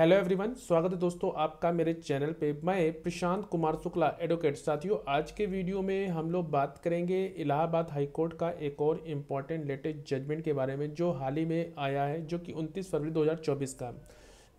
hello everyone स्वागत है दोस्तों आपका मेरे चैनल पे मैं प्रशांत कुमार शुक्ला एडवोकेट साथियों आज के वीडियो में हम लोग बात करेंगे इलाहाबाद हाई कोर्ट का एक और इम्पॉर्टेंट लेटेस्ट जजमेंट के बारे में जो हाल ही में आया है जो कि 29 फरवरी 2024 का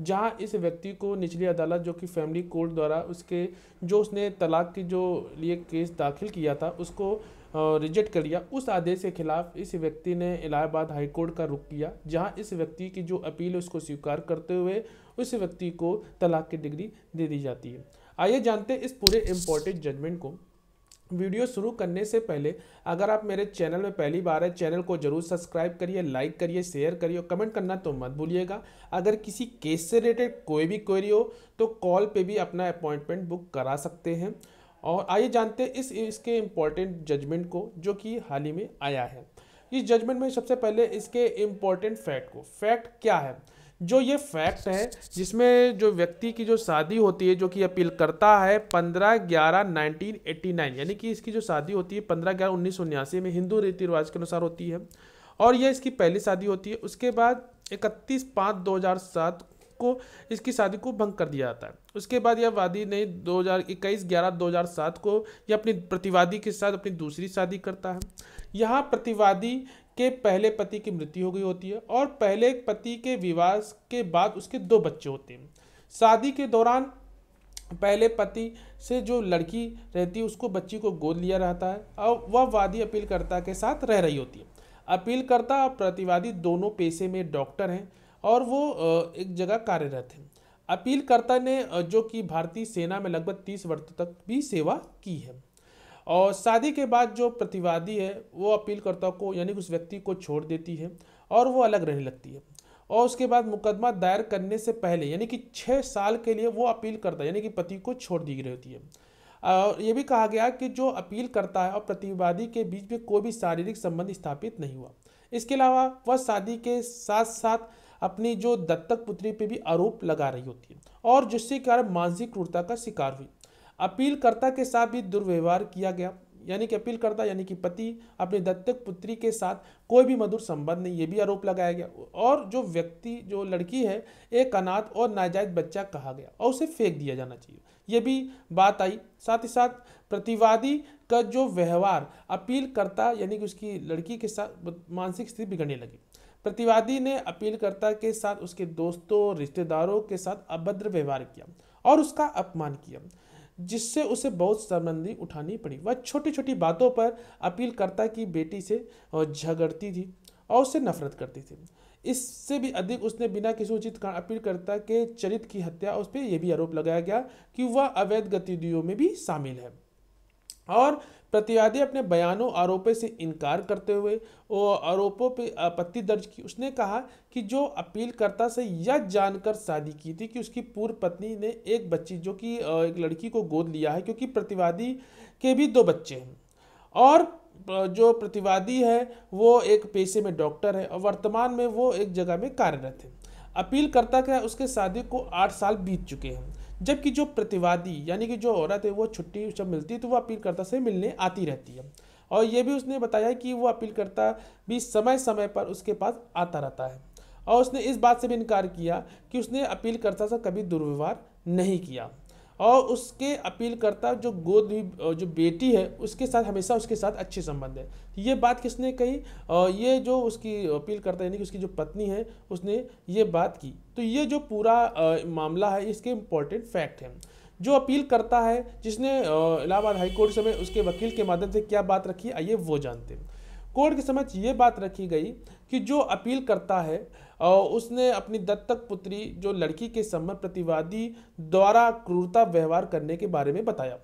जहां इस व्यक्ति को निचली अदालत जो कि फैमिली कोर्ट द्वारा उसके जो उसने तलाक के जो लिए केस दाखिल किया था उसको रिजेक्ट कर लिया उस आदेश के खिलाफ इस व्यक्ति ने इलाहाबाद हाईकोर्ट का रुख किया जहां इस व्यक्ति की जो अपील उसको स्वीकार करते हुए उस व्यक्ति को तलाक की डिग्री दे दी जाती है आइए जानते हैं इस पूरे इम्पोर्टेंट जजमेंट को वीडियो शुरू करने से पहले अगर आप मेरे चैनल में पहली बार है चैनल को जरूर सब्सक्राइब करिए लाइक करिए शेयर करिए और कमेंट करना तो मत भूलिएगा अगर किसी केस से रिलेटेड कोई भी क्वेरी हो तो कॉल पे भी अपना अपॉइंटमेंट बुक करा सकते हैं और आइए जानते हैं इस इसके इम्पॉर्टेंट जजमेंट को जो कि हाल ही में आया है इस जजमेंट में सबसे पहले इसके इम्पॉर्टेंट फैक्ट को फैक्ट क्या है जो ये फैक्ट है जिसमें जो व्यक्ति की जो शादी होती है जो कि अपील करता है पंद्रह ग्यारह नाइनटीन एट्टी नाइन यानी कि इसकी जो शादी होती है पंद्रह ग्यारह उन्नीस सौ उन्यासी में हिंदू रीति रिवाज के अनुसार होती है और यह इसकी पहली शादी होती है उसके बाद इकतीस पाँच दो हज़ार सात को इसकी शादी को भंग कर दिया जाता है उसके बाद यह वादी ने दो हज़ार सात को यह अपनी प्रतिवादी के साथ अपनी दूसरी शादी करता है यहाँ प्रतिवादी के पहले पति की मृत्यु हो गई होती है और पहले पति के विवाह के बाद उसके दो बच्चे होते हैं शादी के दौरान पहले पति से जो लड़की रहती है उसको बच्ची को गोद लिया रहता है और वह वादी अपीलकर्ता के साथ रह रही होती है अपीलकर्ता और प्रतिवादी दोनों पेशे में डॉक्टर हैं और वो एक जगह कार्यरत हैं अपीलकर्ता ने जो कि भारतीय सेना में लगभग तीस वर्ष तक भी सेवा की है और शादी के बाद जो प्रतिवादी है वो अपीलकर्ता को यानी उस व्यक्ति को छोड़ देती है और वो अलग रहने लगती है और उसके बाद मुकदमा दायर करने से पहले यानी कि छः साल के लिए वो अपील करता है यानी कि पति को छोड़ दी गई होती है और ये भी कहा गया कि जो अपील करता है और प्रतिवादी के बीच में कोई भी शारीरिक संबंध स्थापित नहीं हुआ इसके अलावा वह शादी के साथ साथ अपनी जो दत्तक पुत्री पे भी आरोप लगा रही होती है और जिसके कारण मानसिक क्रूरता का शिकार हुई अपीलकर्ता के साथ भी दुर्व्यवहार किया गया यानी कि अपीलकर्ता यानी कि पति अपने दत्तक पुत्री के साथ कोई भी मधुर संबंध नहीं ये भी आरोप लगाया गया और जो व्यक्ति जो लड़की है एक अनाथ और नाजायज बच्चा कहा गया और उसे फेंक दिया जाना चाहिए ये भी बात आई साथ ही साथ प्रतिवादी का जो व्यवहार अपीलकर्ता यानी कि उसकी लड़की के साथ मानसिक स्थिति बिगड़ने लगी प्रतिवादी ने अपीलकर्ता के साथ उसके दोस्तों रिश्तेदारों के साथ अभद्र व्यवहार किया और उसका अपमान किया जिससे उसे बहुत शर्मंदी उठानी पड़ी वह छोटी छोटी बातों पर अपील करता कि बेटी से झगड़ती थी और उससे नफरत करती थी इससे भी अधिक उसने बिना किसी उचित कारण अपील करता के चरित की हत्या उस पर यह भी आरोप लगाया गया कि वह अवैध गतिविधियों में भी शामिल है और प्रतिवादी अपने बयानों आरोपों से इनकार करते हुए और आरोपों पर आपत्ति दर्ज की उसने कहा कि जो अपीलकर्ता से यह जानकर शादी की थी कि उसकी पूर्व पत्नी ने एक बच्ची जो कि एक लड़की को गोद लिया है क्योंकि प्रतिवादी के भी दो बच्चे हैं और जो प्रतिवादी है वो एक पेशे में डॉक्टर है और वर्तमान में वो एक जगह में कार्यरत है अपीलकर्ता क्या है उसके शादी को आठ साल बीत चुके हैं जबकि जो प्रतिवादी यानी कि जो औरत है वो छुट्टी जब मिलती है तो वो अपीलकर्ता से मिलने आती रहती है और ये भी उसने बताया कि वो अपीलकर्ता भी समय समय पर उसके पास आता रहता है और उसने इस बात से भी इनकार किया कि उसने अपीलकर्ता से कभी दुर्व्यवहार नहीं किया और उसके अपील करता जो गोद जो बेटी है उसके साथ हमेशा उसके साथ अच्छे संबंध है ये बात किसने कही और ये जो उसकी अपील करता यानी कि उसकी जो पत्नी है उसने ये बात की तो ये जो पूरा मामला है इसके इम्पोर्टेंट फैक्ट हैं जो अपील करता है जिसने इलाहाबाद हाईकोर्ट समय उसके वकील के माध्यम से क्या बात रखी आइए वो जानते हैं कोर्ट के समक्ष ये बात रखी गई कि जो अपील करता है उसने अपनी दत्तक पुत्री जो लड़की के समय प्रतिवादी द्वारा क्रूरता व्यवहार करने के बारे में बताया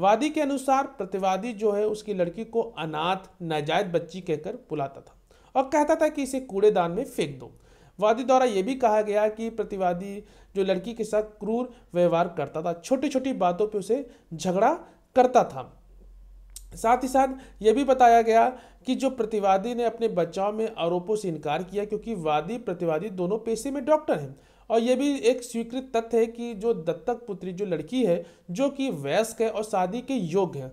वादी के अनुसार प्रतिवादी जो है उसकी लड़की को अनाथ नाजायज बच्ची कहकर बुलाता था और कहता था कि इसे कूड़ेदान में फेंक दो वादी द्वारा यह भी कहा गया कि प्रतिवादी जो लड़की के साथ क्रूर व्यवहार करता था छोटी छोटी बातों पर उसे झगड़ा करता था साथ ही साथ ये भी बताया गया कि जो प्रतिवादी ने अपने बचाव में आरोपों से इनकार किया क्योंकि वादी प्रतिवादी दोनों पेशे में डॉक्टर हैं और ये भी एक स्वीकृत तथ्य है कि जो दत्तक पुत्री जो लड़की है जो कि वयस्क है और शादी के योग्य है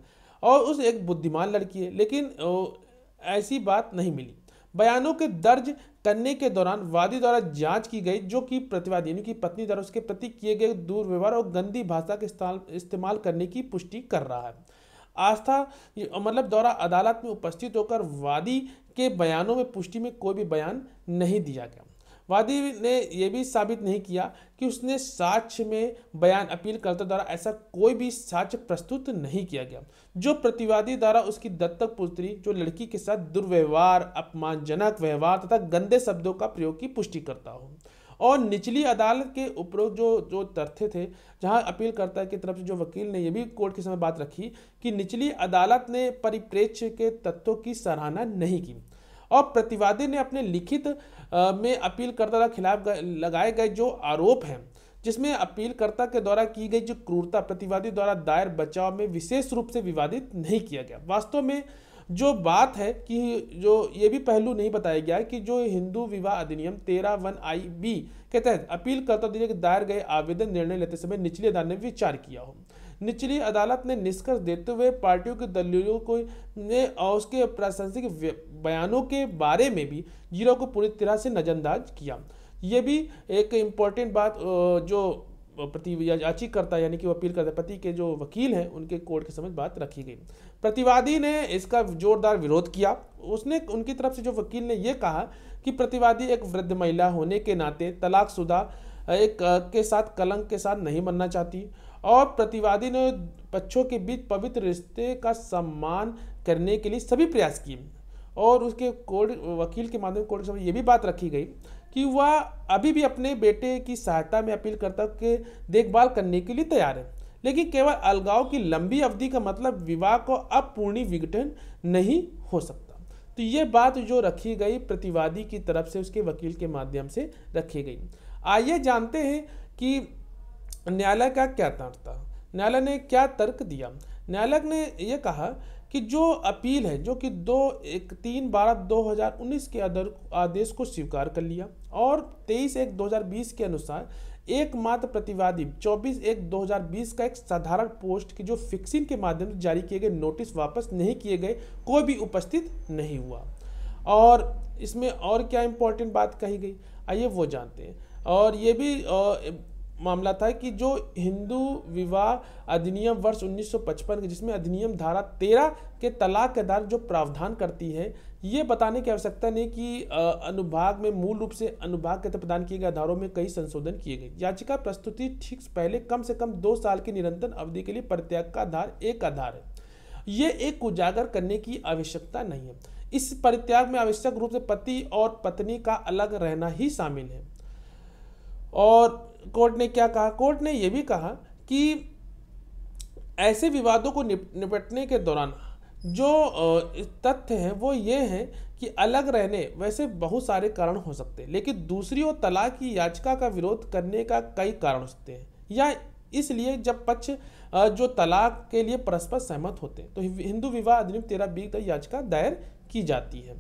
और उस एक बुद्धिमान लड़की है लेकिन ऐसी बात नहीं मिली बयानों के दर्ज करने के दौरान वादी द्वारा जांच की गई जो कि प्रतिवादी यानी कि पत्नी द्वारा उसके प्रति किए गए दुर्व्यवहार और गंदी भाषा के इस्तेमाल करने की पुष्टि कर रहा है आस्था मतलब दौरा अदालत में उपस्थित होकर वादी के बयानों में पुष्टि में कोई भी बयान नहीं दिया गया वादी ने यह भी साबित नहीं किया कि उसने साक्ष में बयान अपील करता द्वारा ऐसा कोई भी साक्ष प्रस्तुत नहीं किया गया जो प्रतिवादी द्वारा उसकी दत्तक पुत्री जो लड़की के साथ दुर्व्यवहार अपमानजनक व्यवहार तथा गंदे शब्दों का प्रयोग की पुष्टि करता हो और निचली अदालत के उपरोक्त जो जो तथ्य थे जहां अपील करता की तरफ से जो वकील ने यह भी कोर्ट के समय बात रखी कि निचली अदालत ने परिप्रेक्ष्य के तथ्यों की सराहना नहीं की और प्रतिवादी ने अपने लिखित में अपीलकर्ता के खिलाफ लगाए गए जो आरोप हैं जिसमें अपीलकर्ता के द्वारा की गई जो क्रूरता प्रतिवादी द्वारा दायर बचाव में विशेष रूप से विवादित नहीं किया गया वास्तव में जो बात है कि जो ये भी पहलू नहीं बताया गया कि जो हिंदू विवाह अधिनियम तेरह वन आई बी के तहत अपील करता दिए के दायर गए आवेदन निर्णय लेते समय निचली अदालत ने विचार किया हो निचली अदालत ने निष्कर्ष देते हुए पार्टियों के दलीलों को ने और उसके प्रशासनिक बयानों के बारे में भी जीरो को पूरी तरह से नज़रअंदाज किया ये भी एक इम्पॉर्टेंट बात जो प्रति याचिकर्ता यानी कि अपील करते पति के जो वकील हैं उनके कोर्ट के समझ बात रखी गई प्रतिवादी ने इसका जोरदार विरोध किया उसने उनकी तरफ से जो वकील ने यह कहा कि प्रतिवादी एक वृद्ध महिला होने के नाते तलाकशुदा एक के साथ कलंक के साथ नहीं बनना चाहती और प्रतिवादी ने बच्चों के बीच पवित्र रिश्ते का सम्मान करने के लिए सभी प्रयास किए और उसके कोर्ट वकील के माध्यम कोर्ट के समझ ये भी बात रखी गई कि वह अभी भी अपने बेटे की सहायता में अपील करता के देखभाल करने के लिए तैयार है लेकिन केवल अलगाव की लंबी अवधि का मतलब विवाह को अब विघटन नहीं हो सकता तो ये बात जो रखी गई प्रतिवादी की तरफ से उसके वकील के माध्यम से रखी गई आइए जानते हैं कि न्यायालय का क्या तर्क था न्यायालय ने क्या तर्क दिया न्यायालय ने यह कहा कि जो अपील है जो कि दो एक तीन बारह दो हज़ार उन्नीस के अदर आदेश को स्वीकार कर लिया और तेईस एक दो हज़ार बीस के अनुसार एकमात्र प्रतिवादी चौबीस एक दो हज़ार बीस का एक साधारण पोस्ट की जो फिक्सिंग के माध्यम से जारी किए गए नोटिस वापस नहीं किए गए कोई भी उपस्थित नहीं हुआ और इसमें और क्या इम्पोर्टेंट बात कही गई आइए वो जानते हैं और ये भी मामला था कि जो हिंदू विवाह अधिनियम वर्ष 1955 के जिसमें अधिनियम धारा 13 के तलाक के आधार जो प्रावधान करती है ये बताने की आवश्यकता नहीं कि अनुभाग में मूल रूप से अनुभाग के तहत प्रदान किए गए आधारों में कई संशोधन किए गए याचिका प्रस्तुति ठीक पहले कम से कम दो साल की निरंतर अवधि के लिए परित्याग का आधार एक आधार है ये एक उजागर करने की आवश्यकता नहीं है इस परित्याग में आवश्यक रूप से पति और पत्नी का अलग रहना ही शामिल है और कोर्ट ने क्या कहा कोर्ट ने यह भी कहा कि ऐसे विवादों को निप, निपटने के दौरान जो तथ्य हैं वो ये हैं कि अलग रहने वैसे बहुत सारे कारण हो सकते हैं लेकिन दूसरी ओर तलाक की याचिका का विरोध करने का कई कारण हो सकते हैं या इसलिए जब पक्ष जो तलाक के लिए परस्पर सहमत होते हैं तो हिंदू विवाह अधिनियम तेरह बी तक याचिका दायर की जाती है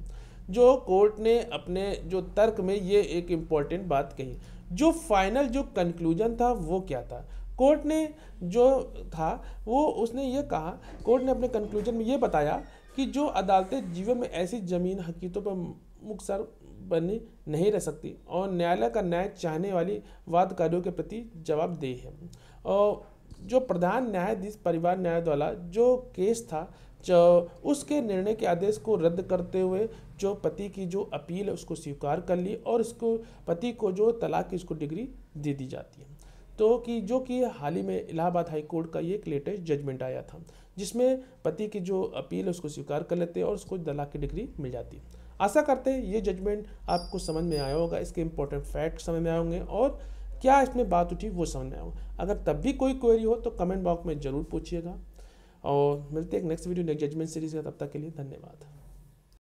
जो कोर्ट ने अपने जो तर्क में ये एक इम्पॉर्टेंट बात कही जो फाइनल जो कंक्लूजन था वो क्या था कोर्ट ने जो था वो उसने ये कहा कोर्ट ने अपने कंक्लूजन में ये बताया कि जो अदालतें जीवन में ऐसी ज़मीन हकीकतों पर मुखसर बनी नहीं रह सकती और न्यायालय का न्याय चाहने वाली वादकारियों के प्रति जवाबदेही है और जो प्रधान न्यायाधीश परिवार न्याय द्वारा जो केस था जो उसके निर्णय के आदेश को रद्द करते हुए जो पति की जो अपील है उसको स्वीकार कर ली और इसको पति को जो तलाक की उसको डिग्री दे दी जाती है तो कि जो कि हाल ही में इलाहाबाद हाई कोर्ट का ये एक लेटेस्ट जजमेंट आया था जिसमें पति की जो अपील है उसको स्वीकार कर लेते हैं और उसको तलाक की डिग्री मिल जाती है आशा करते हैं ये जजमेंट आपको समझ में आया होगा इसके इंपॉर्टेंट फैक्ट समझ में आए होंगे और क्या इसमें बात उठी वो समझ में अगर तब भी कोई क्वेरी हो तो कमेंट बॉक्स में ज़रूर पूछिएगा और मिलते हैं next video next judgement series का तब तक के लिए धन्यवाद